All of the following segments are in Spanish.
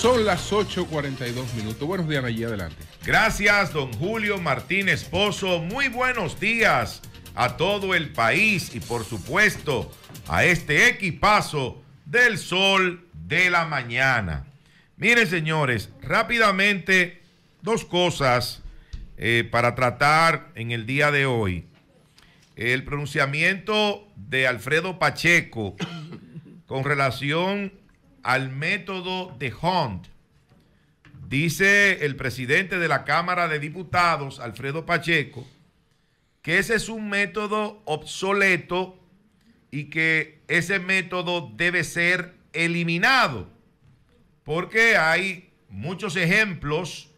Son las 8.42 minutos. Buenos días, allí adelante. Gracias, don Julio Martínez Pozo. Muy buenos días a todo el país y por supuesto a este equipazo del sol de la mañana. Miren, señores, rápidamente dos cosas eh, para tratar en el día de hoy. El pronunciamiento de Alfredo Pacheco con relación al método de Hunt. Dice el presidente de la Cámara de Diputados, Alfredo Pacheco, que ese es un método obsoleto y que ese método debe ser eliminado, porque hay muchos ejemplos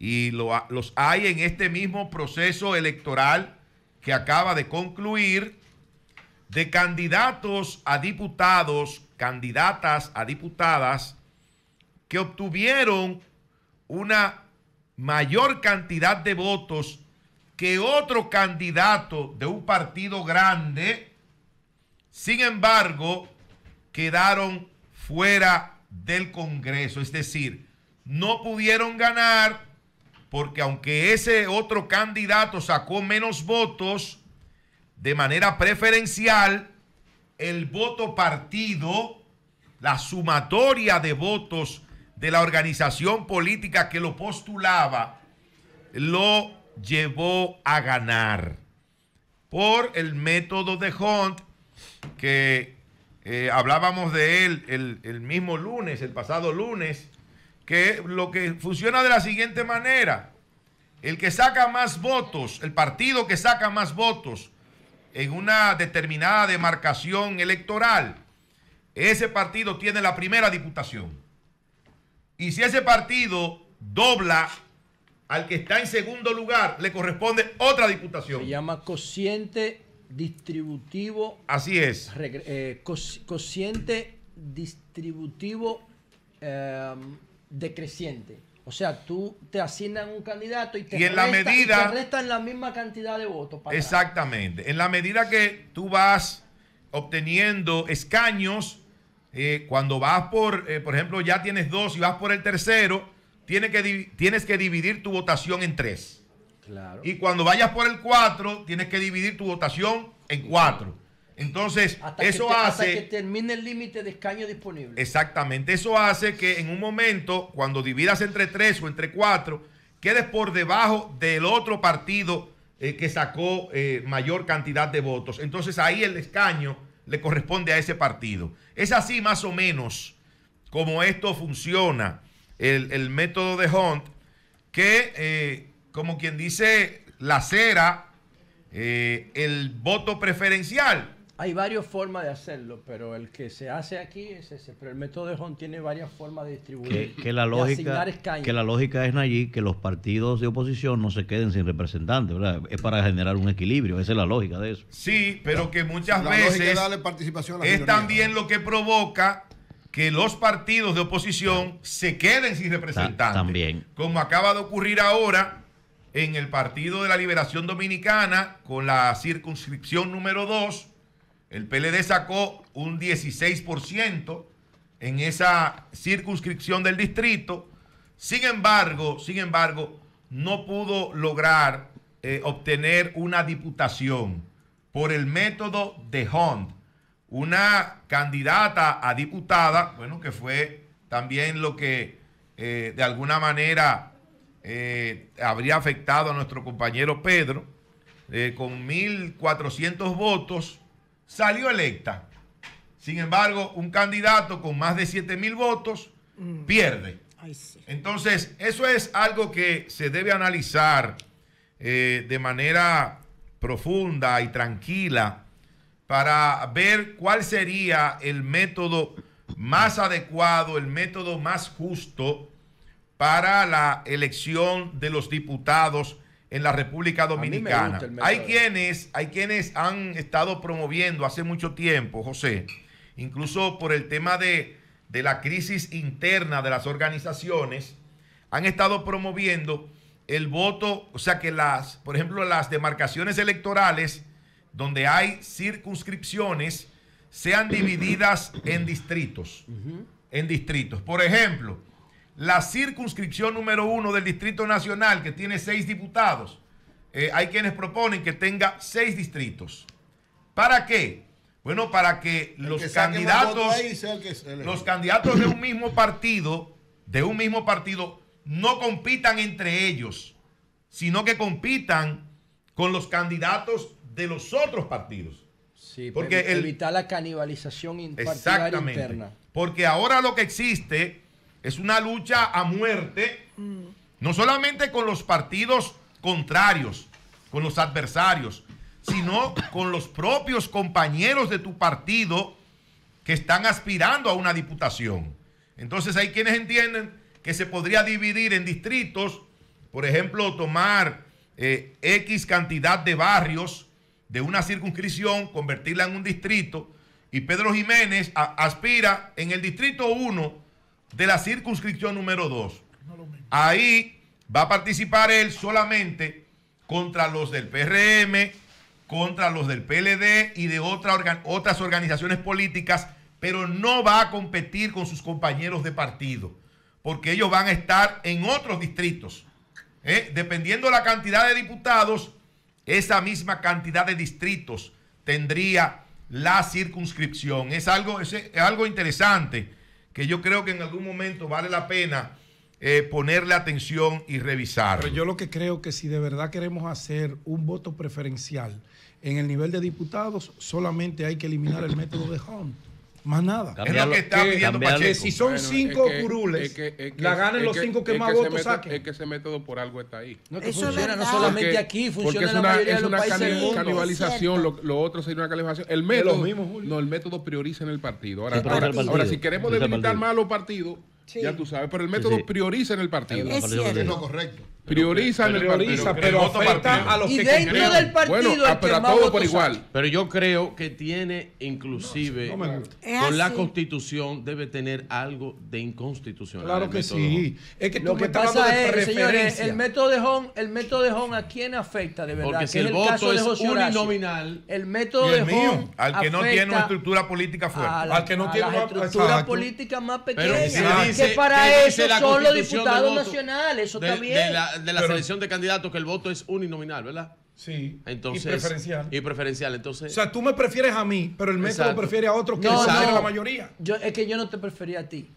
y los hay en este mismo proceso electoral que acaba de concluir de candidatos a diputados, candidatas a diputadas, que obtuvieron una mayor cantidad de votos que otro candidato de un partido grande, sin embargo, quedaron fuera del Congreso, es decir, no pudieron ganar porque aunque ese otro candidato sacó menos votos, de manera preferencial el voto partido, la sumatoria de votos de la organización política que lo postulaba, lo llevó a ganar por el método de Hunt, que eh, hablábamos de él el, el mismo lunes, el pasado lunes, que lo que funciona de la siguiente manera, el que saca más votos, el partido que saca más votos, en una determinada demarcación electoral, ese partido tiene la primera diputación. Y si ese partido dobla al que está en segundo lugar, le corresponde otra diputación. Se llama cociente distributivo. Así es. Eh, cociente distributivo eh, decreciente. O sea, tú te asignan un candidato y te, la restan la misma cantidad de votos. exactamente. En la medida que tú vas obteniendo escaños, eh, cuando vas por, eh, por ejemplo, ya tienes dos y vas por el tercero, tienes que, tienes que dividir tu votación en tres. Claro. Y cuando vayas por el cuatro, tienes que dividir tu votación en cuatro. Entonces, eso hace. que termine el límite de escaño disponible. Exactamente. Eso hace que en un momento, cuando dividas entre tres o entre cuatro, quedes por debajo del otro partido eh, que sacó eh, mayor cantidad de votos. Entonces, ahí el escaño le corresponde a ese partido. Es así más o menos como esto funciona, el, método de Hunt, que, eh, como quien dice, la Eh, el voto preferencial. Hay varias formas de hacerlo, pero el que se hace aquí es ese. Pero el método de Hon tiene varias formas de distribuir. Que, la lógica, que la lógica es allí que los partidos de oposición no se queden sin representantes, Es para generar un equilibrio. Esa es la lógica de eso. Sí, pero que muchas veces es también lo que provoca que los partidos de oposición se queden sin representantes. También. Como acaba de ocurrir ahora en el Partido de la Liberación Dominicana con la circunscripción número 2 el PLD sacó un 16% en esa circunscripción del distrito. Sin embargo, sin embargo, no pudo lograr eh, obtener una diputación por el método de Hunt, una candidata a diputada, bueno, que fue también lo que eh, de alguna manera eh, habría afectado a nuestro compañero Pedro, con 1.400 votos salió electa. Sin embargo, un candidato con más de 7 mil votos mm. pierde. Entonces, eso es algo que se debe analizar eh, de manera profunda y tranquila para ver cuál sería el método más adecuado, el método más justo para la elección de los diputados en la República Dominicana. Hay quienes, hay quienes han estado promoviendo hace mucho tiempo, José, incluso por el tema de, la crisis interna de las organizaciones, han estado promoviendo el voto, o sea que las, por ejemplo, las demarcaciones electorales donde hay circunscripciones sean divididas en distritos. En distritos. Por ejemplo, la circunscripción número uno del Distrito Nacional, que tiene seis diputados, eh, hay quienes proponen que tenga seis distritos. ¿Para qué? Bueno, para que los candidatos, los candidatos de un mismo partido, de un mismo partido, no compitan entre ellos, sino que compitan con los candidatos de los otros partidos. Sí, porque evitar la canibalización exactamente, Porque ahora lo que existe es una lucha a muerte, no solamente con los partidos contrarios, con los adversarios, sino con los propios compañeros de tu partido que están aspirando a una diputación. Entonces hay quienes entienden que se podría dividir en distritos, por ejemplo, tomar eh, X cantidad de barrios de una circunscripción, convertirla en un distrito, y Pedro Jiménez aspira en el distrito 1 de la circunscripción número 2. Ahí va a participar él solamente contra los del PRM, contra los del PLD y de otras organizaciones políticas, pero no va a competir con sus compañeros de partido, porque ellos van a estar en otros distritos. dependiendo ¿eh? Dependiendo la cantidad de diputados, esa misma cantidad de distritos tendría la circunscripción. Es algo, es algo interesante que yo creo que en algún momento vale la pena eh, ponerle atención y revisar. Pero yo lo que creo que si de verdad queremos hacer un voto preferencial en el nivel de diputados, solamente hay que eliminar el método de Hunt. Más nada. es lo que está pidiendo Que si son cinco curules, la ganen los cinco que más votos saquen. Es que ese método por algo está ahí. No, que Eso funciona no solamente aquí, funciona en la mayoría de los Es una canibalización, lo, otro sería una canibalización. El método, no, el método prioriza en el partido. Ahora, si queremos debilitar más los partidos, ya tú sabes, pero el método prioriza en el partido. eso Es lo correcto. Priorizan prioriza, pero, afecta a los y dentro del partido bueno, ah, pero a todos por igual. Pero yo creo que tiene inclusive con la Constitución debe tener algo de inconstitucional. Claro que sí. Es que lo que pasa es, el método de Hong, el método de Hon a quién afecta de verdad, Porque si el, voto es uninominal, el método de Hong. al que no tiene una estructura política fuerte, al que no tiene una estructura política más pequeña, que para eso son los diputados nacionales, eso está bien de la selección de candidatos que el voto es uninominal, ¿verdad? Sí. y preferencial. Y preferencial, entonces. O sea, tú me prefieres a mí, pero el método prefiere a otro que no, la mayoría. Yo, es que yo no te prefería a ti.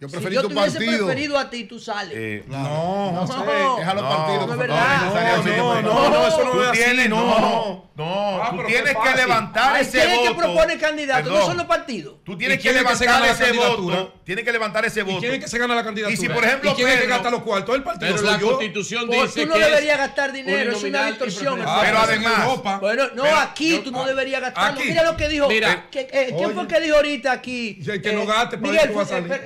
Yo preferí si yo tu partido. Yo hubiese preferido a ti, tú sales. Eh, no, no, no, déjalo no, partido. No, no, no, no, eso no es así. No, no, ah, tú tienes que levantar ese voto. Tienes que proponer candidato? Perdón. no son los partidos. Tú tienes que levantar ese voto. Tienes que levantar ese voto. ¿Y Tienes que se gana la candidatura. Y si, por ejemplo, Pedro. que gasta los cuartos? El partido Pero la constitución pues dice que. Tú no deberías gastar dinero, es una distorsión. Pero además. Bueno, no, aquí tú no deberías gastarlo. Mira lo que dijo. Eh, ¿Quién fue que dijo ahorita aquí? Que eh, no gaste, para que vas a salir.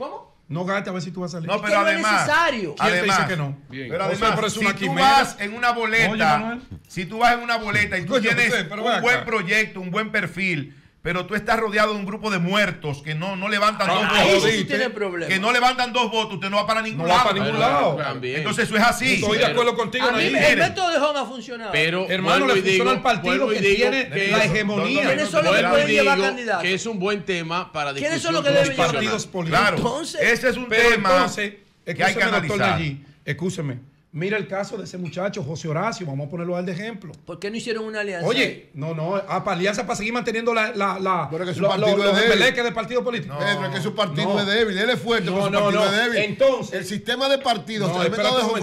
¿Cómo? No gaste a ver si tú vas a salir. No, pero además. es necesario. ¿Quién te dice que no? Bien. Pero además, o si tú vas en una boleta, Oye, si tú vas en una boleta y tú tienes un buen proyecto, un buen perfil, pero tú estás rodeado de un grupo de muertos que no, no levantan dos ah, votos. Sí que no levantan dos votos, usted no va para ningún no lado. Va para ningún lado. Entonces eso es así. Estoy de acuerdo contigo. A mí el método de Juan ha funcionado. Pero hermano, le funciona al partido que tiene la hegemonía. que es un buen tema para discusión. ¿Quiénes son los que deben partidos políticos? entonces, ese es un tema que hay que analizar. Allí, escúcheme, Mira el caso de ese muchacho, José Horacio, vamos a ponerlo al de ejemplo. ¿Por qué no hicieron una alianza? Oye, no, no, ah, para alianza para seguir manteniendo la, la, la pero que su partido es débil. del partido político. No, pero es que su partido es débil, él es fuerte, no, pero su no, partido no. es débil. Entonces, el sistema de partidos, no, el de el sistema de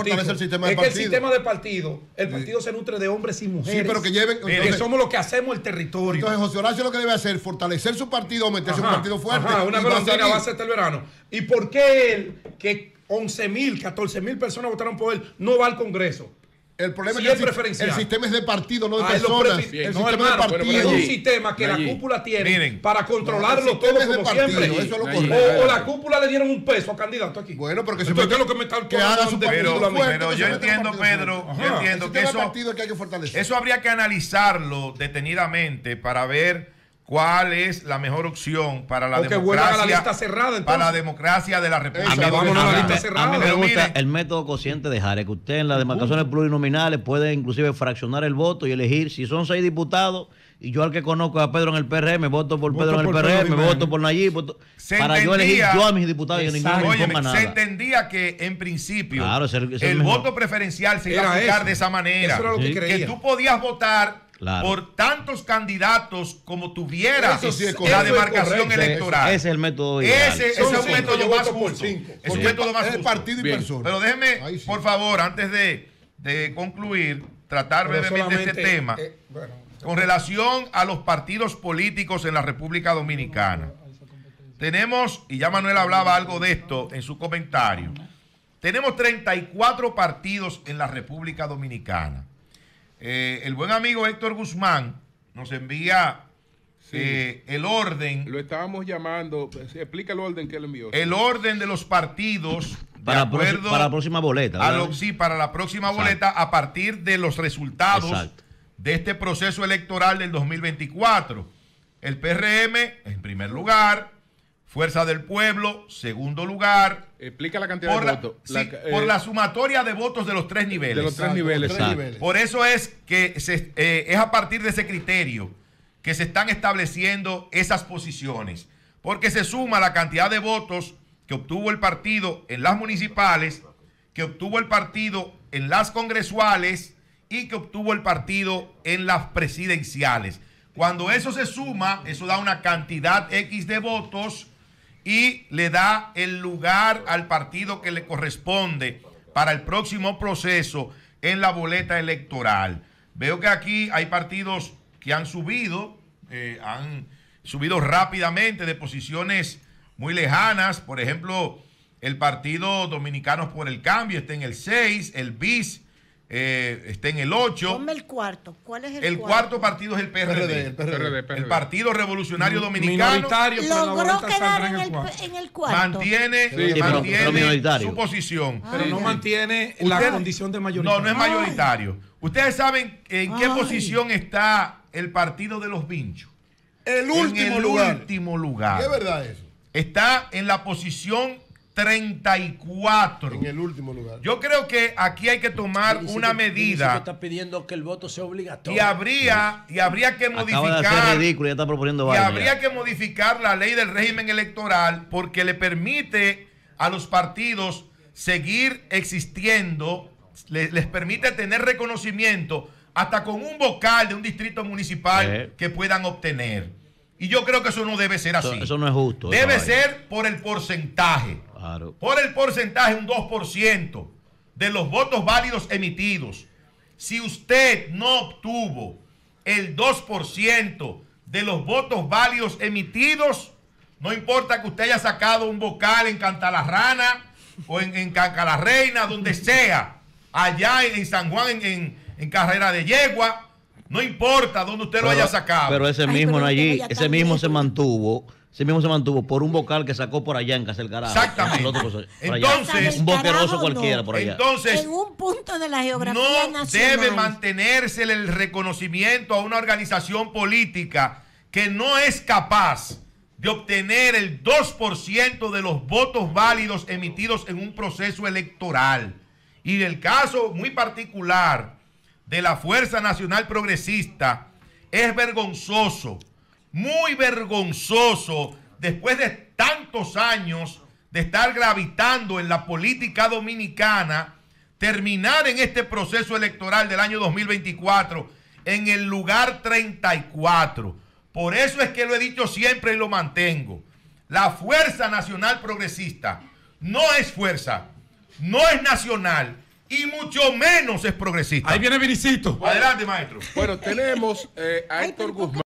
partidos. Es que el sistema de partido, el partido se nutre de hombres y mujeres. Sí, pero que lleven. somos los que hacemos el territorio. Entonces, José Horacio lo que debe hacer, es fortalecer su partido, meterse ajá, un partido fuerte. Ajá, una velocidad va a ser hasta el verano. ¿Y por qué él, que 11.000, 14.000 personas votaron por él, no va al Congreso. El problema es que el, sistema es de partido, no de ah, personas. el sistema de partido. es un sistema que la cúpula tiene para controlarlo todo como partido, siempre. o, la cúpula le dieron un peso a candidato aquí. Bueno, porque si Entonces, lo que me Pero, yo, entiendo, Pedro, yo entiendo, que eso, que hay que fortalecer. eso habría que analizarlo detenidamente para ver cuál es la mejor opción para la democracia. la lista para la democracia de la República. a, cerrada. el método consciente de Jare, que usted en las demarcaciones uh. plurinominales puede inclusive fraccionar el voto y elegir si son seis diputados. Y yo al que conozco a Pedro en el PRM, voto por Pedro en el PRM, voto por Nayib, para yo elegir yo a mis diputados y ninguno me ponga nada. Se entendía que en principio el voto preferencial se iba a aplicar de esa manera. Eso era lo que, que tú podías votar por tantos candidatos como tuviera la demarcación electoral. Ese es el método ideal. Ese, es un método más justo. partido y persona. Pero déjeme, por favor, antes de, concluir, tratar brevemente este tema eh, con relación a los partidos políticos en la República Dominicana. Tenemos, y ya Manuel hablaba algo de esto en su comentario, tenemos 34 partidos en la República Dominicana. Eh, el buen amigo Héctor Guzmán nos envía eh, el orden. Lo estábamos llamando. Eh, Explica el orden que él envió. El orden de los partidos. Para, para la próxima boleta. sí, para la próxima boleta a partir de los resultados de este proceso electoral del 2024. El PRM en primer lugar, Fuerza del Pueblo, segundo lugar. Explica la cantidad de votos. por eh, la sumatoria de votos de los tres niveles. De los tres, niveles, Por eso es que eh, es a partir de ese criterio que se están estableciendo esas posiciones. Porque se suma la cantidad de votos que obtuvo el partido en las municipales, que obtuvo el partido en las congresuales y que obtuvo el partido en las presidenciales. Cuando eso se suma, eso da una cantidad X de votos y le da el lugar al partido que le corresponde para el próximo proceso en la boleta electoral. Veo que aquí hay partidos que han subido, eh, han subido rápidamente de posiciones muy lejanas. Por ejemplo, el Partido Dominicanos por el Cambio está en el 6, el BIS eh, está en el 8. el cuarto. ¿Cuál es el, cuarto? partido es el PRD. el, Partido Revolucionario Dominicano. Mantiene, su posición. Ah. pero no mantiene la condición de mayoritario. No, no es mayoritario. Ustedes saben en qué posición está el Partido de los pinchos El último en el lugar. último lugar. verdad eso? Está en la posición 34. En el último lugar. Yo creo que aquí hay que tomar una medida. está pidiendo que el voto sea obligatorio. Y habría, y habría que modificar. ridículo, ya está proponiendo Y habría que modificar la ley del régimen electoral porque le permite a los partidos seguir existiendo, les, permite tener reconocimiento hasta con un vocal de un distrito municipal eh. que puedan obtener. Y yo creo que eso no debe ser así. eso no es justo. Debe ser por el porcentaje. Por el porcentaje, un 2% de los votos válidos emitidos. Si usted no obtuvo el 2% de los votos válidos emitidos, no importa que usted haya sacado un vocal en Cantalarrana o en, en donde sea, allá en, San Juan, en, Carrera de Yegua, no importa donde usted lo haya sacado. Pero ese mismo allí, ese mismo se mantuvo Sí mismo se mantuvo por un vocal que sacó por allá en Casa Carajo. Exactamente. Pues, entonces, un boqueroso cualquiera por allá. en un punto de la geografía no debe mantenerse el reconocimiento a una organización política que no es capaz de obtener el 2% de los votos válidos emitidos en un proceso electoral. Y el caso muy particular de la Fuerza Nacional Progresista es vergonzoso muy vergonzoso después de tantos años de estar gravitando en la política dominicana, terminar en este proceso electoral del año 2024 en el lugar 34. Por eso es que lo he dicho siempre y lo mantengo. La Fuerza Nacional Progresista no es fuerza, no es nacional y mucho menos es progresista. Ahí viene Vinicito. Adelante, maestro. Bueno, tenemos eh, a Héctor Guzmán.